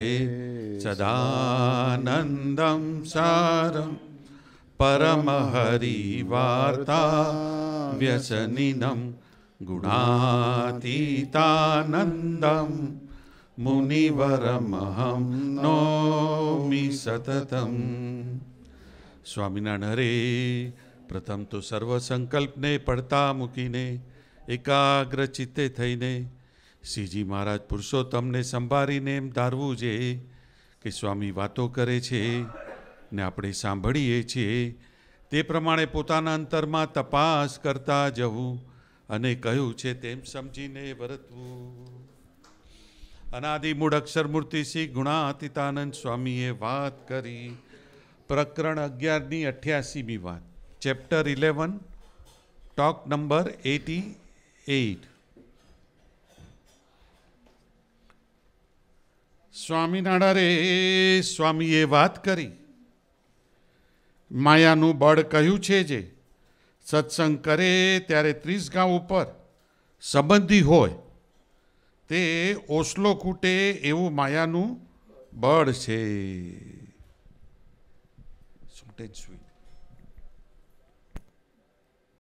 सदानन्दं सारं परमहरिवार्ता व्यसनिनं गुणातीतानन्दं મુનિવરમહં નોમી સતતમ સ્વામિનારાયણ હરે પ્રથમ તો સર્વ સંકલ્પને પડતા મૂકીને એકાગ્ર ચિત્તે થઈને શ્રીજી મહારાજ પુરુષોત્તમને સંભાળીને એમ ધારવું છે કે સ્વામી વાતો કરે છે ને આપણે સાંભળીએ છીએ તે પ્રમાણે પોતાના અંતરમાં તપાસ કરતા જવું અને કહ્યું છે તેમ સમજીને વરતવું અનાદિ મૂળ અક્ષરમૂર્તિ શ્રી ગુણાતીતાનંદ સ્વામીએ વાત કરી પ્રકરણ અગિયારની અઠ્યાસીમી વાત chapter eleven talk number eighty eight Swaminarayan સ્વામીએ વાત કરી માયાનું બળ કહ્યું છે જે સત્સંગ કરે ત્યારે ત્રીસ ગામ ઉપર સંબંધી હોય તે ઓસલો ખૂટે એવું માયાનું બળ છે સુટેજ સ્વીટ